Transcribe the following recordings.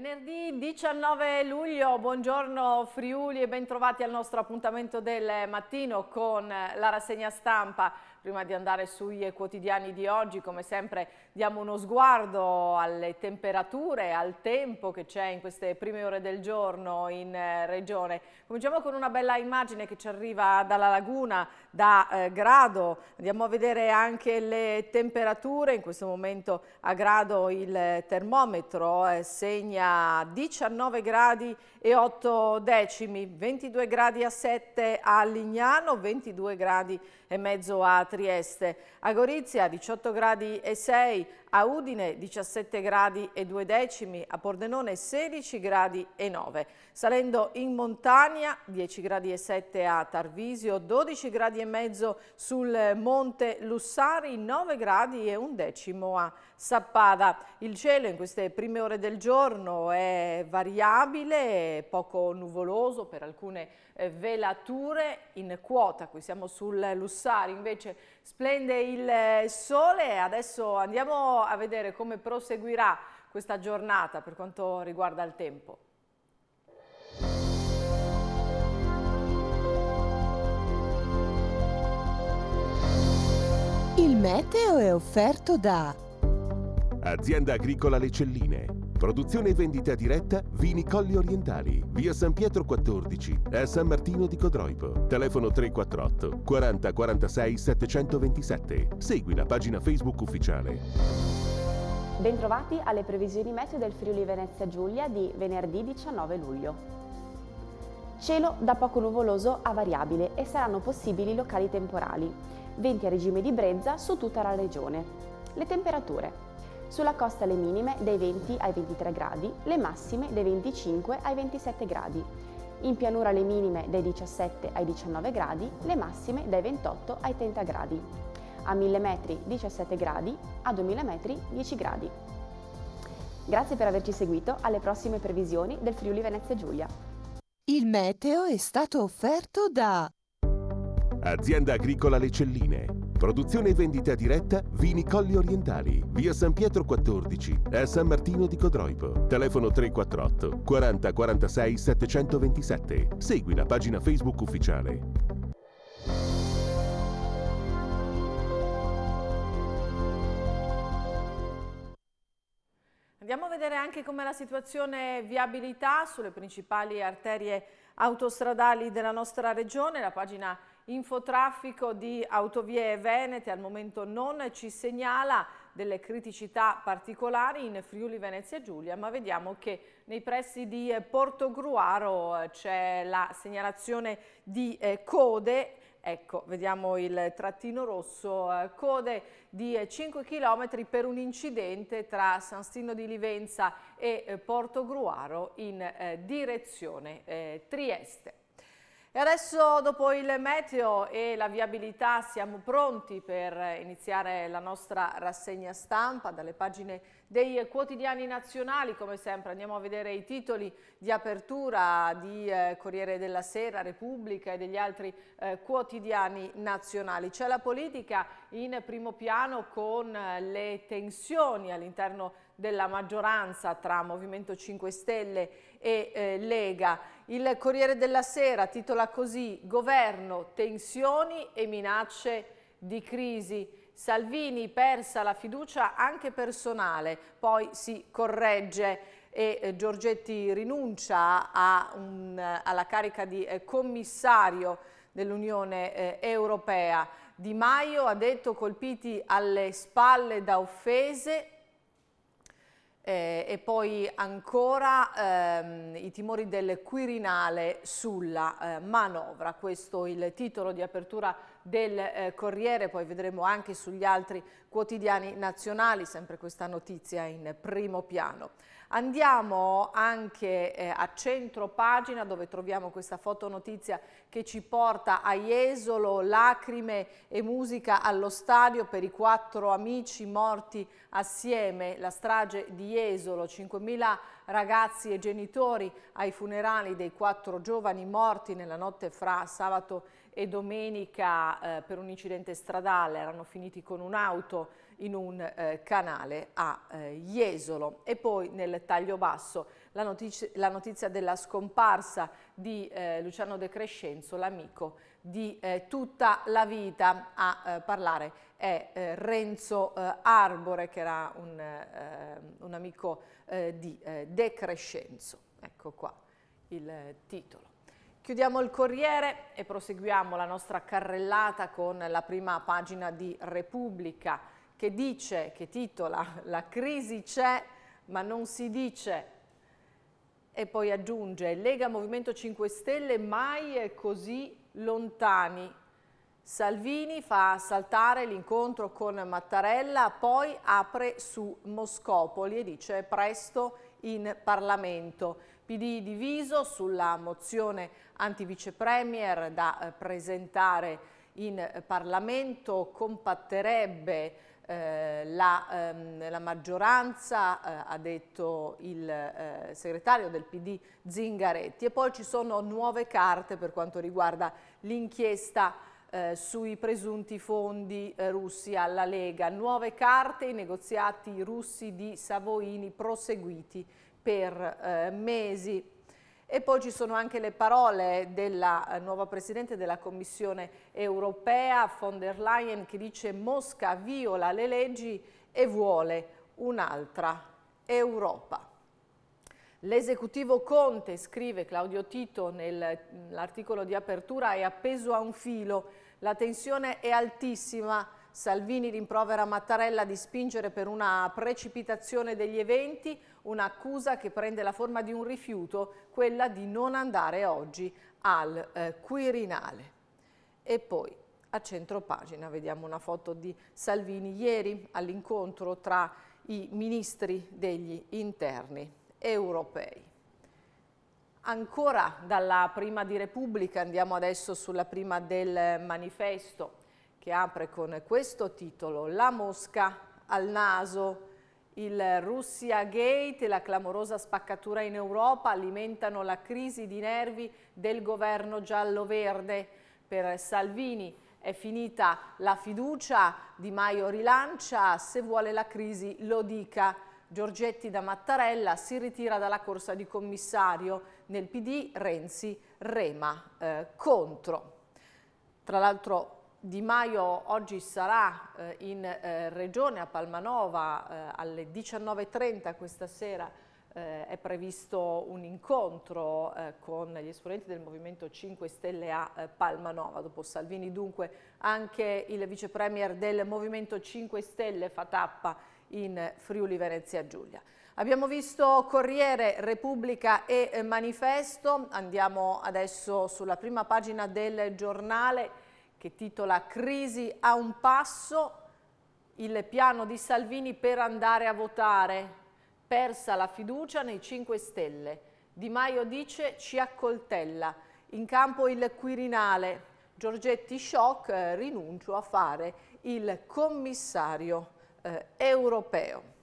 Venerdì 19 luglio, buongiorno Friuli e bentrovati al nostro appuntamento del mattino con la rassegna stampa. Prima di andare sui quotidiani di oggi, come sempre diamo uno sguardo alle temperature, al tempo che c'è in queste prime ore del giorno in eh, regione. Cominciamo con una bella immagine che ci arriva dalla laguna, da eh, Grado. Andiamo a vedere anche le temperature. In questo momento a Grado il termometro eh, segna 19 gradi e 8 decimi, 22 gradi a 7 a Lignano, 22 gradi e mezzo a Trieste. A Gorizia 18 gradi e 6, a Udine 17 gradi e 2 decimi, a Pordenone 16 gradi e 9. Salendo in montagna 10 gradi e 7 a Tarvisio, 12 gradi e mezzo sul Monte Lussari, 9 gradi e un decimo a Sappada. Il cielo in queste prime ore del giorno è variabile, poco nuvoloso per alcune eh, velature in quota, qui siamo sul Lussari invece Splende eh, il sole, adesso andiamo a vedere come proseguirà questa giornata per quanto riguarda il tempo. Il meteo è offerto da Azienda Agricola Le Celline Produzione e vendita diretta Vini Colli Orientali, via San Pietro 14, a San Martino di Codroipo. Telefono 348 40 46 727. Segui la pagina Facebook ufficiale. Bentrovati alle previsioni meteo del Friuli Venezia Giulia di venerdì 19 luglio. Cielo da poco nuvoloso a variabile e saranno possibili locali temporali. Venti a regime di brezza su tutta la regione. Le temperature sulla costa le minime dai 20 ai 23 gradi, le massime dai 25 ai 27 gradi. In pianura le minime dai 17 ai 19 gradi, le massime dai 28 ai 30 gradi. A 1000 metri 17 gradi, a 2000 metri 10 gradi. Grazie per averci seguito, alle prossime previsioni del Friuli Venezia Giulia. Il meteo è stato offerto da Azienda Agricola Le Celline Produzione e vendita diretta Vini Colli Orientali, via San Pietro 14, a San Martino di Codroipo. Telefono 348 40 46 727. Segui la pagina Facebook ufficiale. Andiamo a vedere anche com'è la situazione viabilità sulle principali arterie autostradali della nostra regione. La pagina Infotraffico di Autovie Venete al momento non ci segnala delle criticità particolari in Friuli Venezia Giulia, ma vediamo che nei pressi di eh, Portogruaro eh, c'è la segnalazione di eh, code Ecco, vediamo il trattino rosso, code di 5 km per un incidente tra San Stino di Livenza e eh, Portogruaro in direzione Trieste. E adesso dopo il meteo e la viabilità siamo pronti per iniziare la nostra rassegna stampa dalle pagine dei quotidiani nazionali come sempre andiamo a vedere i titoli di apertura di eh, Corriere della Sera, Repubblica e degli altri eh, quotidiani nazionali. C'è la politica in primo piano con eh, le tensioni all'interno della maggioranza tra Movimento 5 Stelle e Lega il Corriere della Sera titola così Governo, tensioni e minacce di crisi. Salvini persa la fiducia anche personale, poi si corregge e eh, Giorgetti rinuncia un, eh, alla carica di eh, commissario dell'Unione Europea. Di Maio ha detto colpiti alle spalle da offese eh, e poi ancora ehm, i timori del Quirinale sulla eh, manovra, questo è il titolo di apertura del eh, Corriere, poi vedremo anche sugli altri quotidiani nazionali sempre questa notizia in primo piano. Andiamo anche eh, a centro pagina dove troviamo questa fotonotizia che ci porta a Jesolo, lacrime e musica allo stadio per i quattro amici morti assieme, la strage di Jesolo, 5.000 ragazzi e genitori ai funerali dei quattro giovani morti nella notte fra sabato e domenica eh, per un incidente stradale, erano finiti con un'auto in un eh, canale a eh, Jesolo. E poi nel taglio basso la notizia, la notizia della scomparsa di eh, Luciano De Crescenzo, l'amico di eh, tutta la vita a eh, parlare è eh, Renzo Arbore che era un, un amico di De Crescenzo. Ecco qua il titolo. Chiudiamo il Corriere e proseguiamo la nostra carrellata con la prima pagina di Repubblica che dice, che titola La crisi c'è ma non si dice e poi aggiunge Lega Movimento 5 Stelle mai così lontani. Salvini fa saltare l'incontro con Mattarella, poi apre su Moscopoli e dice presto in Parlamento. PD diviso sulla mozione antivicepremier da eh, presentare in Parlamento compatterebbe eh, la, ehm, la, maggioranza, eh, ha detto il eh, segretario del PD Zingaretti e poi ci sono nuove carte per quanto riguarda l'inchiesta eh, sui presunti fondi eh, russi alla Lega, nuove carte i negoziati russi di Savoini proseguiti per eh, mesi. E poi ci sono anche le parole della eh, nuova Presidente della Commissione europea, von der Leyen, che dice Mosca viola le leggi e vuole un'altra Europa. L'esecutivo Conte, scrive Claudio Tito nell'articolo di apertura, è appeso a un filo. La tensione è altissima Salvini rimprovera Mattarella di spingere per una precipitazione degli eventi, un'accusa che prende la forma di un rifiuto, quella di non andare oggi al eh, Quirinale. E poi a centro pagina vediamo una foto di Salvini ieri all'incontro tra i ministri degli interni europei. Ancora dalla prima di Repubblica, andiamo adesso sulla prima del manifesto, che apre con questo titolo La mosca al naso. Il Russia Gate e la clamorosa spaccatura in Europa alimentano la crisi di nervi del governo giallo-verde. Per Salvini è finita la fiducia, Di Maio rilancia, se vuole la crisi lo dica. Giorgetti da Mattarella si ritira dalla corsa di commissario, nel PD Renzi rema eh, contro. Tra l'altro di Maio oggi sarà eh, in eh, regione a Palmanova eh, alle 19.30 questa sera eh, è previsto un incontro eh, con gli esponenti del Movimento 5 Stelle a eh, Palmanova. Dopo Salvini dunque anche il vice premier del Movimento 5 Stelle fa tappa in Friuli Venezia Giulia. Abbiamo visto Corriere, Repubblica e Manifesto, andiamo adesso sulla prima pagina del giornale che titola Crisi a un passo, il piano di Salvini per andare a votare, persa la fiducia nei 5 Stelle. Di Maio dice ci accoltella, in campo il Quirinale, Giorgetti Schock eh, rinuncio a fare il commissario eh, europeo.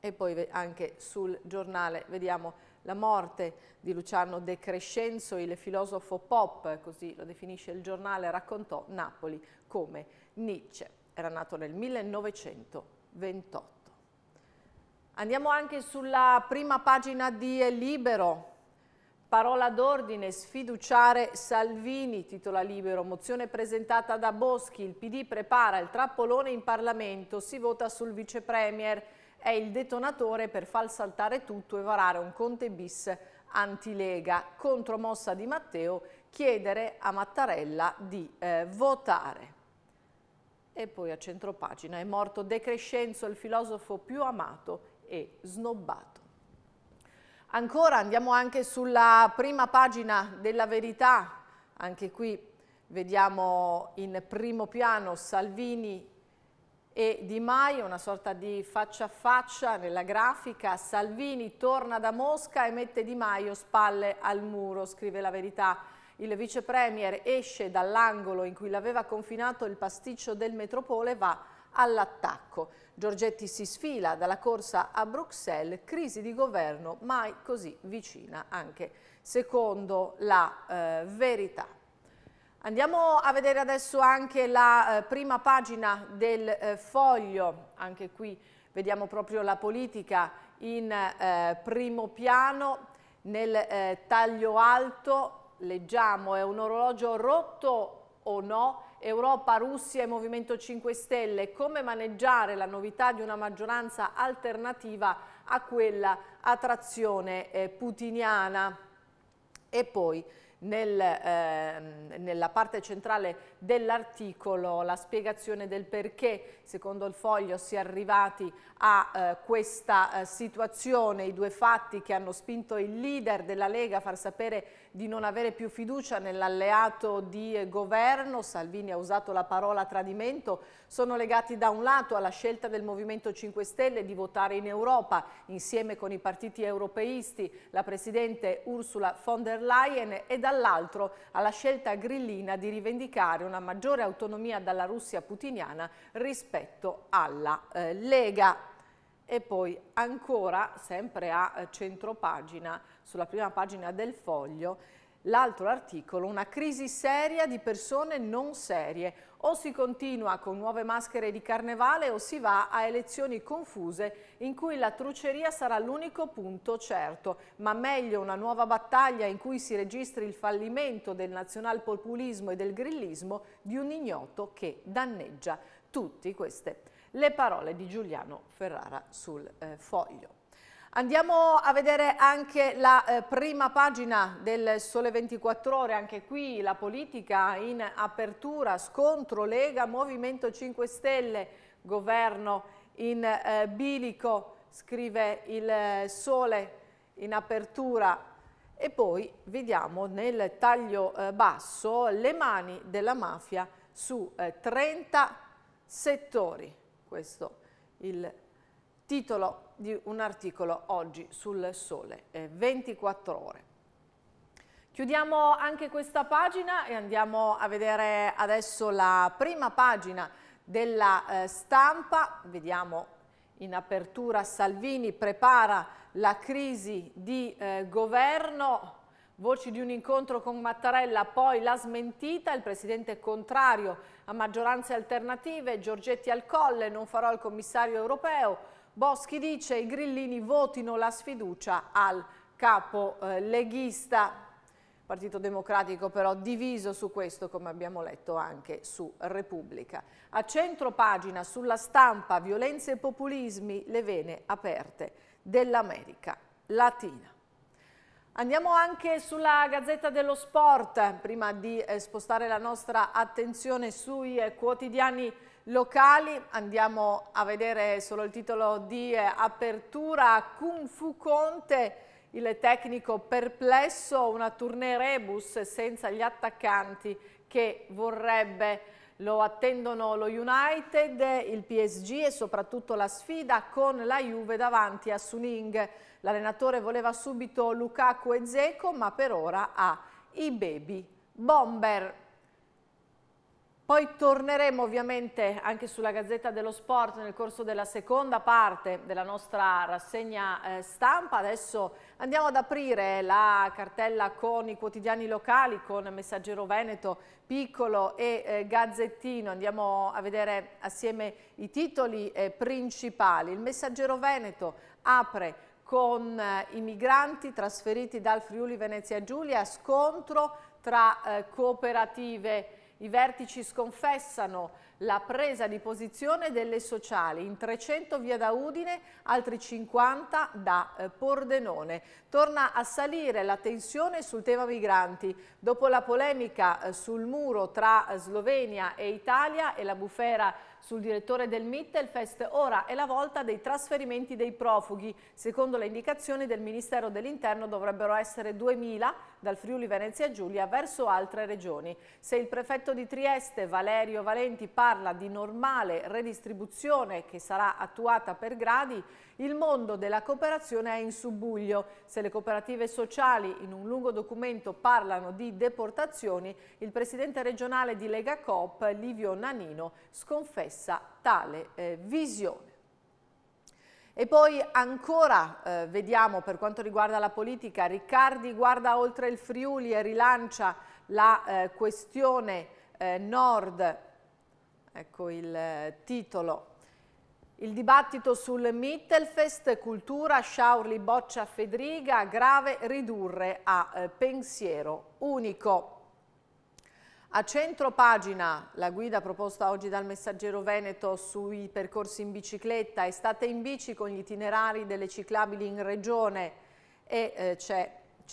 E poi anche sul giornale vediamo la morte di Luciano De Crescenzo, il filosofo pop, così lo definisce il giornale, raccontò Napoli come Nietzsche. Era nato nel 1928. Andiamo anche sulla prima pagina di Libero. Parola d'ordine, sfiduciare Salvini, titola libero, mozione presentata da Boschi, il PD prepara il trappolone in Parlamento, si vota sul vicepremier è il detonatore per far saltare tutto e varare un Conte bis antilega. Contromossa di Matteo, chiedere a Mattarella di eh, votare. E poi a centropagina è morto De Crescenzo, il filosofo più amato e snobbato. Ancora andiamo anche sulla prima pagina della verità, anche qui vediamo in primo piano Salvini e Di Maio, una sorta di faccia a faccia nella grafica, Salvini torna da Mosca e mette Di Maio spalle al muro, scrive la verità. Il vice premier esce dall'angolo in cui l'aveva confinato il pasticcio del metropole e va all'attacco. Giorgetti si sfila dalla corsa a Bruxelles, crisi di governo mai così vicina anche secondo la eh, verità. Andiamo a vedere adesso anche la eh, prima pagina del eh, foglio, anche qui vediamo proprio la politica in eh, primo piano, nel eh, taglio alto leggiamo è un orologio rotto o no? Europa, Russia e Movimento 5 Stelle, come maneggiare la novità di una maggioranza alternativa a quella a trazione eh, putiniana. E poi nel, eh, nella parte centrale dell'articolo la spiegazione del perché secondo il foglio si è arrivati a eh, questa eh, situazione, i due fatti che hanno spinto il leader della Lega a far sapere di non avere più fiducia nell'alleato di governo, Salvini ha usato la parola tradimento, sono legati da un lato alla scelta del Movimento 5 Stelle di votare in Europa insieme con i partiti europeisti, la Presidente Ursula von der Leyen e dall'altro alla scelta grillina di rivendicare una maggiore autonomia dalla Russia putiniana rispetto alla eh, Lega e poi ancora sempre a eh, centropagina, sulla prima pagina del foglio, l'altro articolo, una crisi seria di persone non serie, o si continua con nuove maschere di carnevale o si va a elezioni confuse in cui la truceria sarà l'unico punto certo, ma meglio una nuova battaglia in cui si registri il fallimento del nazionalpopulismo e del grillismo di un ignoto che danneggia tutti queste persone le parole di Giuliano Ferrara sul eh, foglio. Andiamo a vedere anche la eh, prima pagina del Sole 24 Ore, anche qui la politica in apertura, scontro Lega, Movimento 5 Stelle, governo in eh, bilico, scrive il eh, Sole in apertura. E poi vediamo nel taglio eh, basso le mani della mafia su 30 eh, settori questo il titolo di un articolo oggi sul sole, eh, 24 ore. Chiudiamo anche questa pagina e andiamo a vedere adesso la prima pagina della eh, stampa, vediamo in apertura Salvini prepara la crisi di eh, governo, Voci di un incontro con Mattarella, poi la smentita, il presidente è contrario a maggioranze alternative, Giorgetti al colle, non farò il commissario europeo, Boschi dice i grillini votino la sfiducia al capo eh, leghista. Partito Democratico però diviso su questo come abbiamo letto anche su Repubblica. A centro pagina sulla stampa violenze e populismi le vene aperte dell'America Latina. Andiamo anche sulla Gazzetta dello Sport, prima di eh, spostare la nostra attenzione sui eh, quotidiani locali. Andiamo a vedere solo il titolo di eh, apertura. Kung Fu Conte, il tecnico perplesso, una tournée rebus senza gli attaccanti che vorrebbe lo attendono lo United, il PSG e soprattutto la sfida con la Juve davanti a Suning. L'allenatore voleva subito Lukaku e Zeko, ma per ora ha i baby bomber. Poi torneremo ovviamente anche sulla Gazzetta dello Sport nel corso della seconda parte della nostra rassegna eh, stampa. Adesso andiamo ad aprire la cartella con i quotidiani locali, con Messaggero Veneto, Piccolo e eh, Gazzettino. Andiamo a vedere assieme i titoli eh, principali. Il Messaggero Veneto apre con i migranti trasferiti dal Friuli Venezia Giulia, scontro tra cooperative i vertici sconfessano la presa di posizione delle sociali, in 300 via da Udine, altri 50 da eh, Pordenone. Torna a salire la tensione sul tema migranti. Dopo la polemica eh, sul muro tra eh, Slovenia e Italia e la bufera sul direttore del Mittelfest, ora è la volta dei trasferimenti dei profughi. Secondo le indicazioni del Ministero dell'Interno dovrebbero essere 2000 dal Friuli Venezia Giulia verso altre regioni. Se il prefetto di Trieste Valerio Valenti parla di normale redistribuzione che sarà attuata per gradi, il mondo della cooperazione è in subbuglio. Se le cooperative sociali in un lungo documento parlano di deportazioni, il presidente regionale di Lega Coop, Livio Nanino, sconfessa tale eh, visione. E poi ancora eh, vediamo per quanto riguarda la politica, Riccardi guarda oltre il Friuli e rilancia la eh, questione eh, nord, ecco il eh, titolo. Il dibattito sul Mittelfest, cultura, Sciaurli boccia Fedriga, grave ridurre a eh, pensiero unico. A centro pagina la guida proposta oggi dal Messaggero Veneto sui percorsi in bicicletta, estate in bici con gli itinerari delle ciclabili in regione e eh, c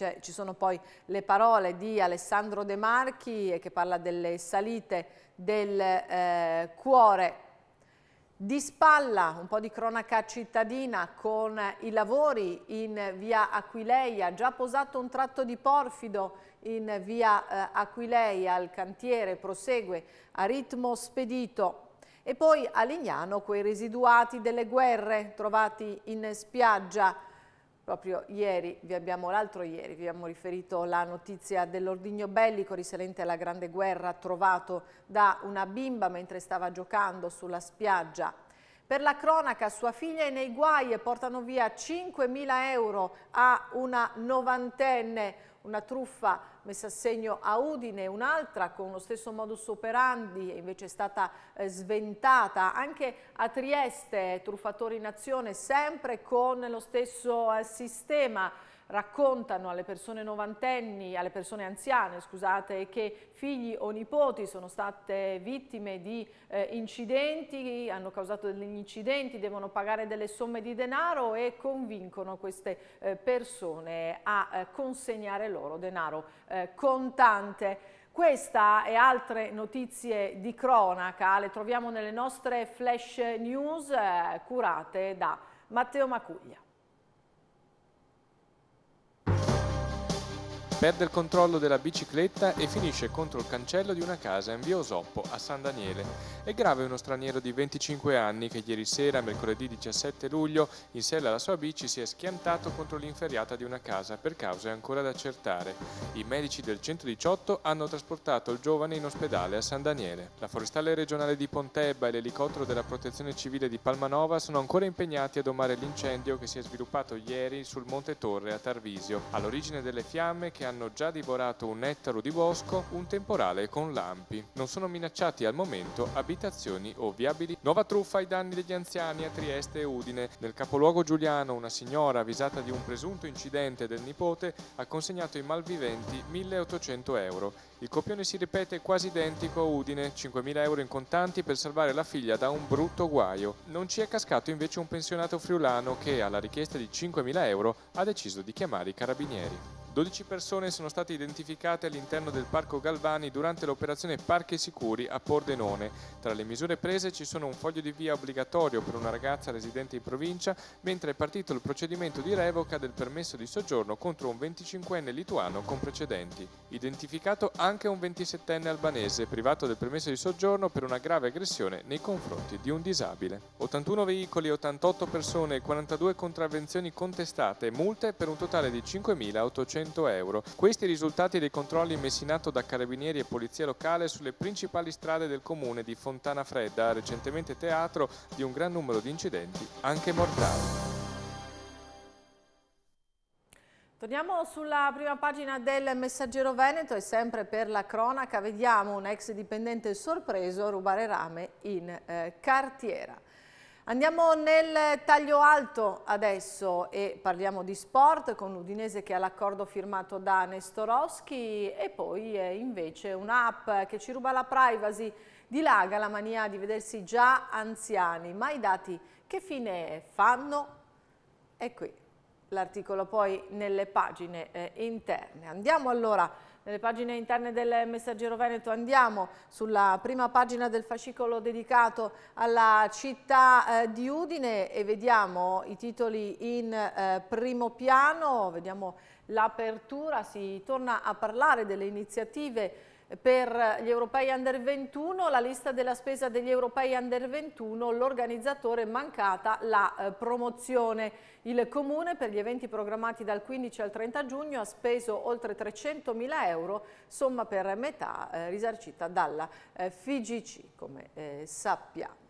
è, ci sono poi le parole di Alessandro De Marchi eh, che parla delle salite del eh, cuore di spalla un po' di cronaca cittadina con i lavori in via Aquileia, già posato un tratto di porfido in via eh, Aquileia, al cantiere prosegue a ritmo spedito e poi a Lignano quei residuati delle guerre trovati in spiaggia. Proprio ieri, l'altro ieri, vi abbiamo riferito la notizia dell'ordigno bellico risalente alla Grande Guerra trovato da una bimba mentre stava giocando sulla spiaggia. Per la cronaca sua figlia è nei guai e portano via 5.000 euro a una novantenne una truffa messa a segno a Udine, un'altra con lo stesso modus operandi e invece è stata eh, sventata anche a Trieste, truffatori in azione sempre con lo stesso eh, sistema raccontano alle persone novantenni, alle persone anziane, scusate, che figli o nipoti sono state vittime di eh, incidenti, hanno causato degli incidenti, devono pagare delle somme di denaro e convincono queste eh, persone a eh, consegnare loro denaro eh, contante. Questa e altre notizie di cronaca le troviamo nelle nostre flash news eh, curate da Matteo Macuglia. Perde il controllo della bicicletta e finisce contro il cancello di una casa in via Osoppo a San Daniele. È grave uno straniero di 25 anni che ieri sera, mercoledì 17 luglio, in sella alla sua bici si è schiantato contro l'inferriata di una casa per cause ancora da accertare. I medici del 118 hanno trasportato il giovane in ospedale a San Daniele. La forestale regionale di Pontebba e l'elicottero della protezione civile di Palmanova sono ancora impegnati a domare l'incendio che si è sviluppato ieri sul Monte Torre a Tarvisio. All'origine delle fiamme che hanno già divorato un ettaro di bosco, un temporale con lampi. Non sono minacciati al momento abitazioni o viabili. Nuova truffa ai danni degli anziani a Trieste e Udine. Nel capoluogo giuliano una signora avvisata di un presunto incidente del nipote ha consegnato ai malviventi 1800 euro. Il copione si ripete quasi identico a Udine, 5.000 euro in contanti per salvare la figlia da un brutto guaio. Non ci è cascato invece un pensionato friulano che, alla richiesta di 5.000 euro, ha deciso di chiamare i carabinieri. 12 persone sono state identificate all'interno del Parco Galvani durante l'operazione Parchi Sicuri a Pordenone. Tra le misure prese ci sono un foglio di via obbligatorio per una ragazza residente in provincia, mentre è partito il procedimento di revoca del permesso di soggiorno contro un 25enne lituano con precedenti. Identificato anche un 27enne albanese privato del permesso di soggiorno per una grave aggressione nei confronti di un disabile. 81 veicoli, 88 persone, 42 contravvenzioni contestate, multe per un totale di 5.800 100 euro. Questi i risultati dei controlli messi in atto da carabinieri e polizia locale sulle principali strade del comune di Fontana Fredda, recentemente teatro di un gran numero di incidenti, anche mortali. Torniamo sulla prima pagina del Messaggero Veneto e sempre per la cronaca vediamo un ex dipendente sorpreso rubare rame in eh, cartiera. Andiamo nel taglio alto adesso e parliamo di sport con l'Udinese che ha l'accordo firmato da Nestorowski e poi invece un'app che ci ruba la privacy, dilaga la mania di vedersi già anziani, ma i dati che fine fanno? È qui l'articolo poi nelle pagine eh, interne. Andiamo allora nelle pagine interne del Messaggero Veneto andiamo sulla prima pagina del fascicolo dedicato alla città eh, di Udine e vediamo i titoli in eh, primo piano, vediamo l'apertura, si torna a parlare delle iniziative per gli europei under 21, la lista della spesa degli europei under 21, l'organizzatore mancata la eh, promozione. Il Comune per gli eventi programmati dal 15 al 30 giugno ha speso oltre 300 mila euro, somma per metà eh, risarcita dalla eh, FIGC, come eh, sappiamo.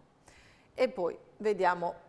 E poi vediamo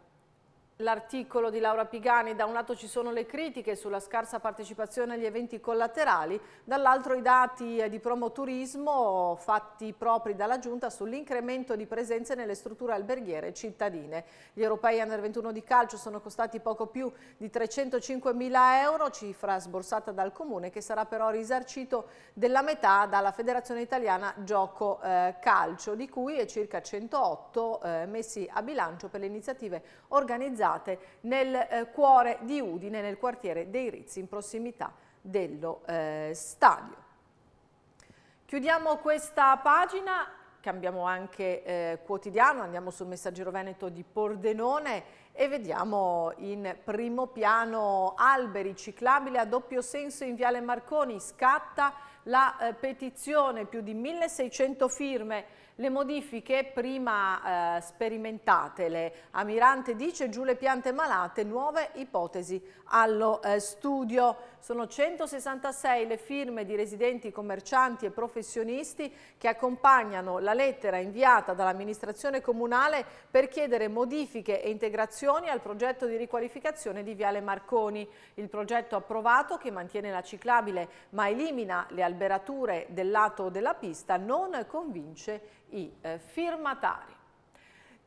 l'articolo di Laura Pigani, da un lato ci sono le critiche sulla scarsa partecipazione agli eventi collaterali, dall'altro i dati di promoturismo fatti propri dalla Giunta sull'incremento di presenze nelle strutture alberghiere cittadine. Gli europei under 21 di calcio sono costati poco più di 305 mila euro, cifra sborsata dal Comune che sarà però risarcito della metà dalla Federazione Italiana Gioco eh, Calcio, di cui è circa 108 eh, messi a bilancio per le iniziative organizzate affondate nel eh, cuore di Udine, nel quartiere dei Rizzi, in prossimità dello eh, stadio. Chiudiamo questa pagina, cambiamo anche eh, quotidiano, andiamo sul messaggero veneto di Pordenone e vediamo in primo piano alberi ciclabili a doppio senso in Viale Marconi, scatta la eh, petizione, più di 1600 firme le modifiche prima eh, sperimentate, le Amirante dice giù le piante malate, nuove ipotesi allo eh, studio. Sono 166 le firme di residenti, commercianti e professionisti che accompagnano la lettera inviata dall'amministrazione comunale per chiedere modifiche e integrazioni al progetto di riqualificazione di Viale Marconi. Il progetto approvato, che mantiene la ciclabile ma elimina le alberature del lato della pista, non convince i eh, firmatari.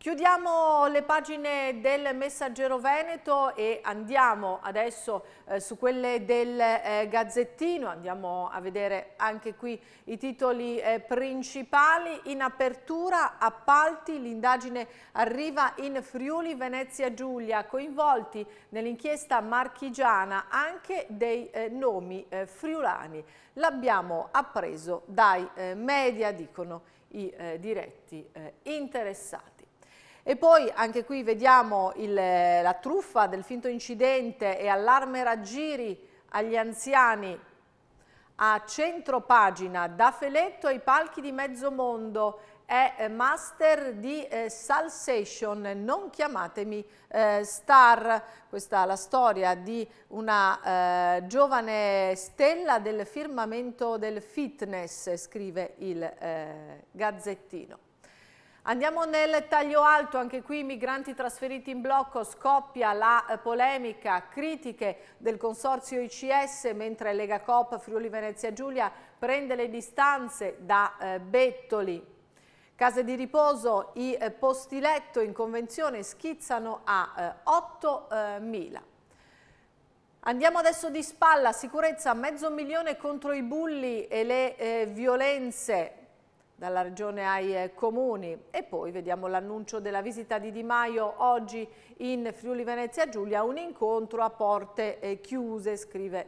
Chiudiamo le pagine del Messaggero Veneto e andiamo adesso eh, su quelle del eh, Gazzettino, andiamo a vedere anche qui i titoli eh, principali. In apertura appalti, l'indagine arriva in Friuli Venezia Giulia, coinvolti nell'inchiesta marchigiana anche dei eh, nomi eh, friulani. L'abbiamo appreso dai eh, media, dicono i diretti interessati. E poi anche qui vediamo il, la truffa del finto incidente e allarme raggiri agli anziani a centro pagina da Feletto ai palchi di mezzo mondo è eh, master di eh, Salsation, non chiamatemi eh, star. Questa è la storia di una eh, giovane stella del firmamento del fitness, scrive il eh, Gazzettino. Andiamo nel taglio alto, anche qui i migranti trasferiti in blocco, scoppia la eh, polemica, critiche del consorzio ICS, mentre Lega Coop Friuli Venezia Giulia prende le distanze da eh, Bettoli. Case di riposo, i eh, posti letto in convenzione schizzano a eh, 8.000. Eh, Andiamo adesso di spalla, sicurezza, mezzo milione contro i bulli e le eh, violenze, dalla regione ai eh, comuni. E poi vediamo l'annuncio della visita di Di Maio oggi in Friuli Venezia Giulia, un incontro a porte eh, chiuse, scrive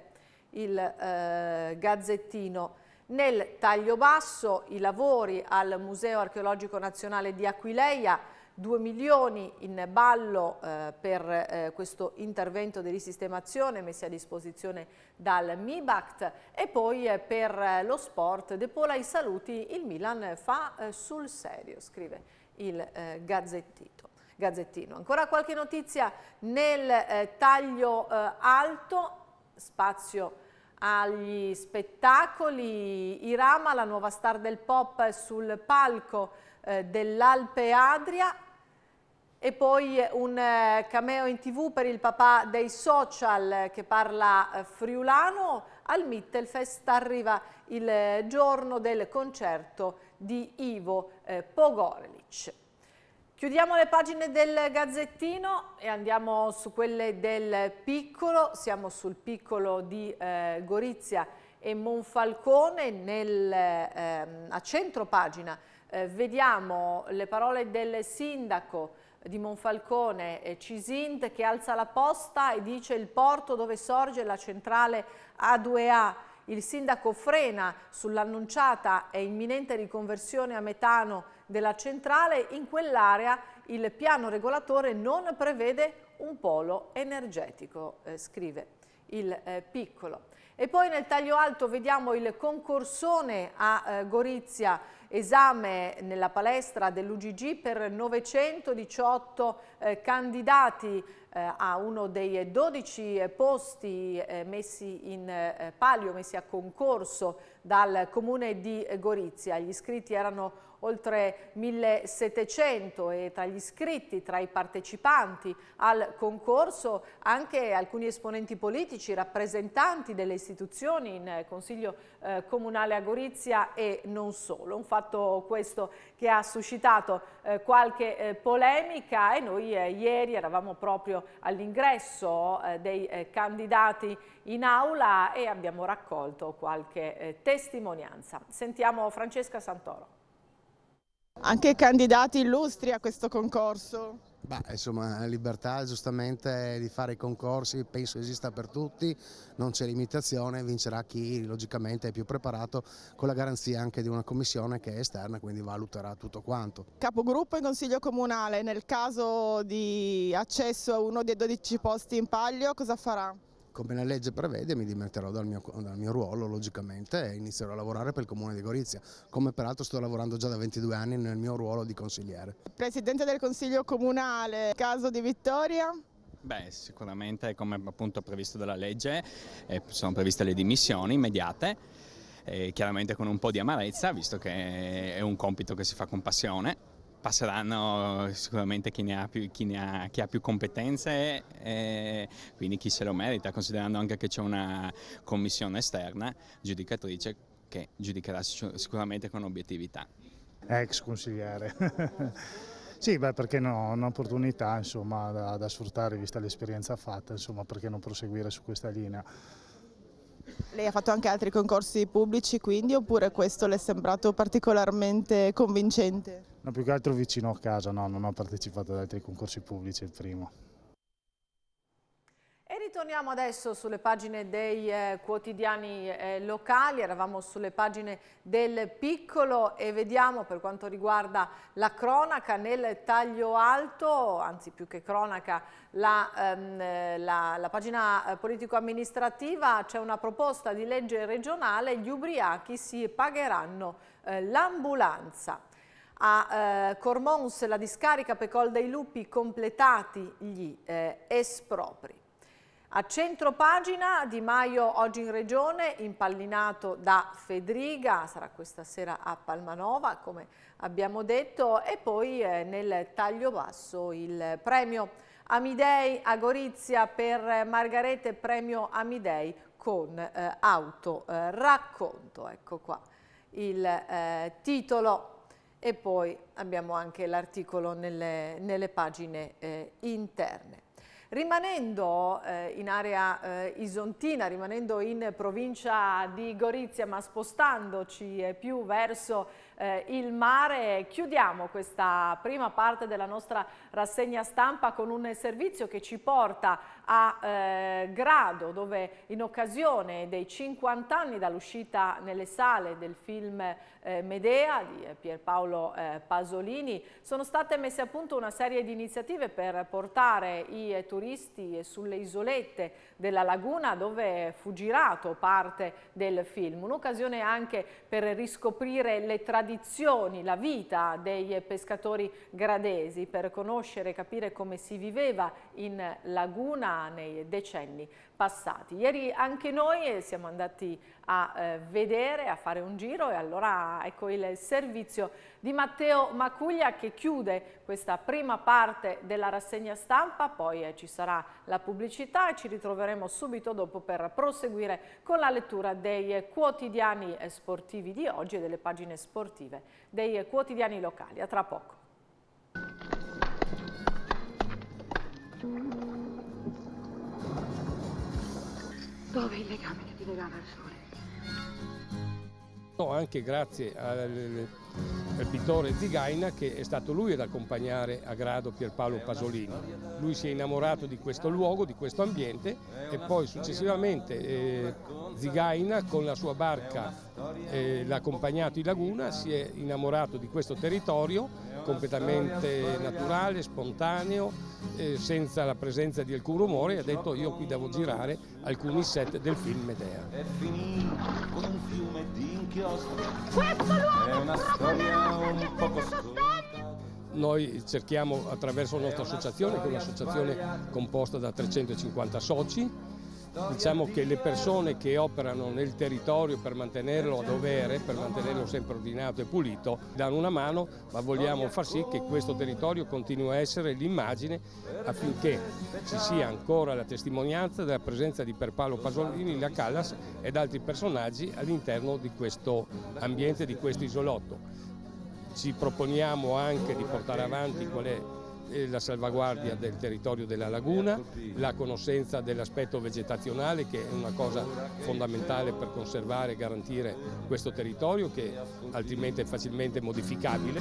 il eh, Gazzettino. Nel taglio basso i lavori al Museo Archeologico Nazionale di Aquileia 2 milioni in ballo eh, per eh, questo intervento di risistemazione messi a disposizione dal MIBACT e poi eh, per eh, lo sport Depola i saluti il Milan fa eh, sul serio, scrive il eh, Gazzettito. Gazzettino. Ancora qualche notizia nel taglio alto, spazio agli spettacoli, Irama, la nuova star del pop sul palco eh, dell'Alpe Adria e poi eh, un eh, cameo in tv per il papà dei social eh, che parla friulano. Al Mittelfest arriva il giorno del concerto di Ivo Pogorelic. Chiudiamo le pagine del Gazzettino e andiamo su quelle del Piccolo. Siamo sul Piccolo di eh, Gorizia e Monfalcone. Nel, eh, a centro pagina eh, vediamo le parole del sindaco di Monfalcone Cisint che alza la posta e dice il porto dove sorge la centrale A2A. Il sindaco frena sull'annunciata e imminente riconversione a metano della centrale. In quell'area il piano regolatore non prevede un polo energetico, eh, scrive il eh, piccolo. E poi nel taglio alto vediamo il concorsone a eh, Gorizia esame nella palestra dell'UGG per 918 eh, candidati eh, a uno dei 12 eh, posti eh, messi in palio, messi a concorso dal comune di Gorizia. Gli iscritti erano oltre 1700 e tra gli iscritti, tra i partecipanti al concorso anche alcuni esponenti politici, rappresentanti delle istituzioni in Consiglio Comunale a Gorizia e non solo. Un fatto questo che ha suscitato qualche polemica e noi eh, ieri eravamo proprio all'ingresso eh, dei eh, candidati in aula e abbiamo raccolto qualche eh, testimonianza. Sentiamo Francesca Santoro. Anche candidati illustri a questo concorso. Beh, insomma, la libertà giustamente di fare i concorsi penso esista per tutti, non c'è limitazione, vincerà chi logicamente è più preparato con la garanzia anche di una commissione che è esterna, quindi valuterà tutto quanto. Capogruppo in Consiglio Comunale, nel caso di accesso a uno dei 12 posti in palio cosa farà? come la legge prevede mi dimetterò dal mio, dal mio, ruolo logicamente e inizierò a lavorare per il comune di Gorizia, come peraltro sto lavorando già da 22 anni nel mio ruolo di consigliere. Presidente del Consiglio Comunale, caso di Vittoria? Beh, sicuramente come appunto previsto dalla legge eh, sono previste le dimissioni immediate, eh, chiaramente con un po' di amarezza, visto che è un compito che si fa con passione passeranno sicuramente chi, ne ha, più, chi, ne ha, chi ha più, competenze e quindi chi se lo merita, considerando anche che c'è una commissione esterna giudicatrice che giudicherà sicuramente con obiettività. Ex consigliere. sì, beh, perché no, un'opportunità da, da, sfruttare vista l'esperienza fatta, insomma, perché non proseguire su questa linea. Lei ha fatto anche altri concorsi pubblici quindi oppure questo le è sembrato particolarmente convincente? No, più che altro vicino a casa, no, non ho partecipato ad altri concorsi pubblici, il primo. Ritorniamo adesso sulle pagine dei eh, quotidiani eh, locali, eravamo sulle pagine del piccolo e vediamo per quanto riguarda la cronaca nel taglio alto, anzi più che cronaca, la, ehm, eh, la, la pagina eh, politico-amministrativa c'è una proposta di legge regionale, gli ubriachi si pagheranno eh, l'ambulanza. A eh, Cormons la discarica Pecol dei Lupi completati gli eh, espropri. A centro pagina Di Maio oggi in regione, impallinato da Fedriga, sarà questa sera a Palmanova come abbiamo detto e poi eh, nel taglio basso il premio Amidei a Gorizia per Margarete, premio Amidei con eh, auto ecco qua il eh, titolo e poi abbiamo anche l'articolo nelle, nelle, pagine eh, interne. Rimanendo eh, in area eh, isontina, rimanendo in provincia di Gorizia, ma spostandoci eh, più verso eh, il mare. Chiudiamo questa prima parte della nostra rassegna stampa con un servizio che ci porta a eh, Grado, dove in occasione dei 50 anni dall'uscita nelle sale del film eh, Medea di eh, Pierpaolo eh, Pasolini, sono state messe a punto una serie di iniziative per portare i eh, turisti sulle isolette della laguna dove fu girato parte del film. Un'occasione anche per riscoprire le tradizioni tradizioni, la vita dei pescatori gradesi per conoscere e capire come si viveva in laguna nei decenni passati. Ieri anche noi eh, siamo andati a eh, vedere, a fare un giro e allora ecco il servizio di Matteo Macuglia che chiude questa prima parte della rassegna stampa, poi eh, ci sarà la pubblicità e ci ritroveremo subito dopo per proseguire con la lettura dei quotidiani eh, sportivi di oggi e delle pagine sportive dei quotidiani locali. A tra poco. Dove il legame che ti legava al sole? No, anche grazie alle il pittore Zigaina che è stato lui ad accompagnare a grado Pierpaolo Pasolini. Lui si è innamorato di questo luogo, di questo ambiente e poi successivamente eh, Zigaina con la sua barca eh, l'ha accompagnato in laguna, si è innamorato di questo territorio completamente naturale, spontaneo, eh, senza la presenza di alcun rumore e ha detto io qui devo girare alcuni set del film Medea. È finito con un fiume Questo luogo è una noi cerchiamo attraverso la nostra associazione, che è un'associazione composta da 350 soci, Diciamo che le persone che operano nel territorio per mantenerlo a dovere, per mantenerlo sempre ordinato e pulito, danno una mano, ma vogliamo far sì che questo territorio continui a essere l'immagine affinché ci sia ancora la testimonianza della presenza di Perpalo Pasolini, la Callas ed altri personaggi all'interno di questo ambiente, di questo isolotto. Ci proponiamo anche di portare avanti qual è eh, la salvaguardia del territorio della laguna, la conoscenza dell'aspetto vegetazionale che è una cosa fondamentale per conservare e garantire questo territorio che altrimenti è facilmente modificabile.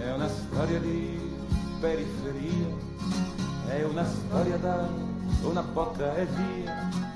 È una storia di periferia, è una storia da una botta e via